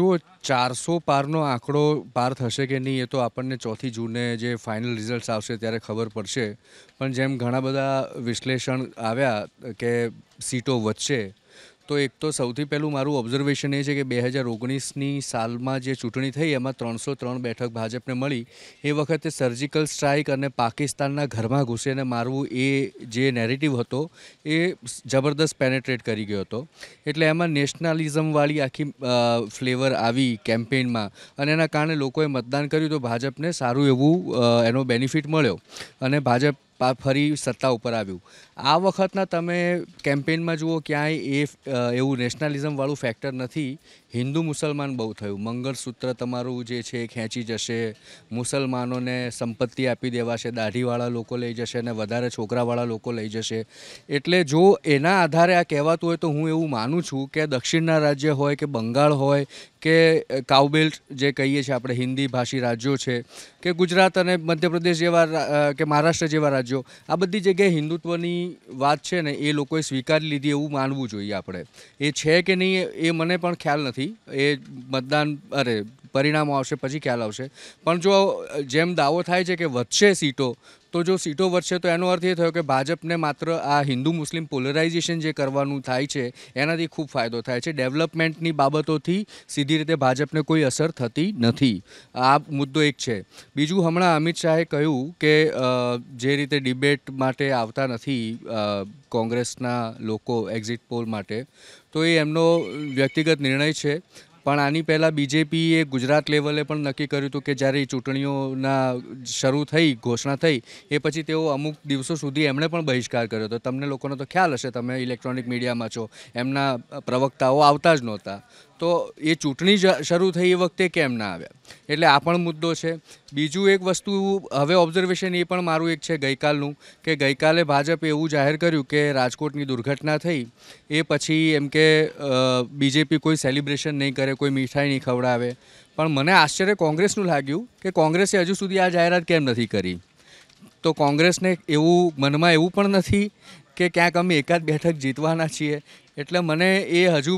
જો ચારસો પારનો આંકડો પાર થશે કે નહીં એ તો આપણને ચોથી જૂને જે ફાઇનલ રિઝલ્ટ આવશે ત્યારે ખબર પડશે પણ જેમ ઘણા બધા વિશ્લેષણ આવ્યા કે સીટો વધશે તો એક તો સૌથી પહેલું મારું ઓબ્ઝર્વેશન એ છે કે બે હજાર ઓગણીસની સાલમાં જે ચૂંટણી થઈ એમાં ત્રણસો ત્રણ બેઠક ભાજપને મળી એ વખતે સર્જિકલ સ્ટ્રાઇક અને પાકિસ્તાનના ઘરમાં ઘૂસીને મારવું એ જે નેરેટિવ હતો એ જબરદસ્ત પેનેટ્રેટ કરી ગયો હતો એટલે એમાં નેશનાલિઝમવાળી આખી ફ્લેવર આવી કેમ્પેઇનમાં અને એના કારણે લોકોએ મતદાન કર્યું તો ભાજપને સારું એવું એનો બેનિફિટ મળ્યો અને ભાજપ ફરી સત્તા ઉપર આવ્યું આ વખતના તમે કેમ્પેનમાં જુઓ ક્યાંય એ એવું નેશનલિઝમવાળું ફેક્ટર નથી હિન્દુ મુસલમાન બહુ થયું મંગળસૂત્ર તમારું જે છે ખેંચી જશે મુસલમાનોને સંપત્તિ આપી દેવાશે દાઢીવાળા લોકો લઈ જશે અને વધારે છોકરાવાળા લોકો લઈ જશે એટલે જો એના આધારે આ કહેવાતું હોય તો હું એવું માનું છું કે દક્ષિણના રાજ્ય હોય કે બંગાળ હોય કે કાઉબેલ્ટ જે કહીએ છીએ આપણે હિન્દી ભાષી રાજ્યો છે કે ગુજરાત અને મધ્યપ્રદેશ જેવા કે મહારાષ્ટ્ર જેવા રાજ્યો આ બધી જગ્યાએ હિન્દુત્વની વાત છે ને એ લોકોએ સ્વીકારી લીધી એવું માનવું જોઈએ આપણે એ છે કે નહીં એ મને પણ ખ્યાલ નથી એ મતદાન અરે પરિણામો આવશે પછી ખ્યાલ આવશે પણ જો જેમ દાવો થાય છે કે વધશે સીટો તો જો સીટો વધશે તો એનો અર્થ એ થયો કે ભાજપને માત્ર આ હિન્દુ મુસ્લિમ પોલરાઇઝેશન જે કરવાનું થાય છે એનાથી ખૂબ ફાયદો થાય છે ડેવલપમેન્ટની બાબતોથી સીધી રીતે ભાજપને કોઈ અસર થતી નથી આ મુદ્દો એક છે બીજું હમણાં અમિત શાહે કહ્યું કે જે રીતે ડિબેટ માટે આવતા નથી કોંગ્રેસના લોકો એક્ઝિટ પોલ માટે તો એ એમનો વ્યક્તિગત નિર્ણય છે પણ આની પહેલાં બીજેપીએ ગુજરાત લેવલે પણ નક્કી કર્યું હતું કે જ્યારે ચૂંટણીઓના શરૂ થઈ ઘોષણા થઈ એ પછી તેઓ અમુક દિવસો સુધી એમણે પણ બહિષ્કાર કર્યો હતો તમને લોકોનો તો ખ્યાલ હશે તમે ઇલેક્ટ્રોનિક મીડિયામાં છો એમના પ્રવક્તાઓ આવતા જ નહોતા તો એ ચૂંટણી શરૂ થઈ એ વખતે કેમ ના આવ્યા એટલે આ પણ મુદ્દો છે બીજું એક વસ્તુ હવે ઓબ્ઝર્વેશન એ પણ મારું એક છે ગઈકાલનું કે ગઈકાલે ભાજપે એવું જાહેર કર્યું કે રાજકોટની દુર્ઘટના થઈ એ પછી એમ કે બીજેપી કોઈ સેલિબ્રેશન નહીં કરે કોઈ મીઠાઈ નહીં ખવડાવે પણ મને આશ્ચર્ય કોંગ્રેસનું લાગ્યું કે કોંગ્રેસે હજુ સુધી આ જાહેરાત કેમ નથી કરી તો કોંગ્રેસને એવું મનમાં એવું પણ નથી કે ક્યાંક અમે એકાદ બેઠક જીતવાના છીએ એટલે મને એ હજુ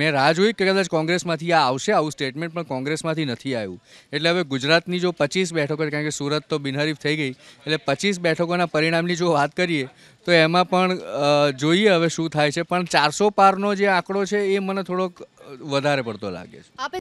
મેં રાહ જોઈ કે કદાચ કોંગ્રેસમાંથી આ આવશે આવું સ્ટેટમેન્ટ પણ કોંગ્રેસમાંથી નથી આવ્યું એટલે હવે ગુજરાતની જો પચીસ બેઠકો કારણ કે સુરત તો બિનહરીફ થઈ ગઈ એટલે પચીસ બેઠકોના પરિણામની જો વાત કરીએ તો એમાં પણ જોઈએ હવે શું થાય છે પણ ચારસો પારનો જે આંકડો છે એ મને થોડોક વધારે પડતો લાગે છે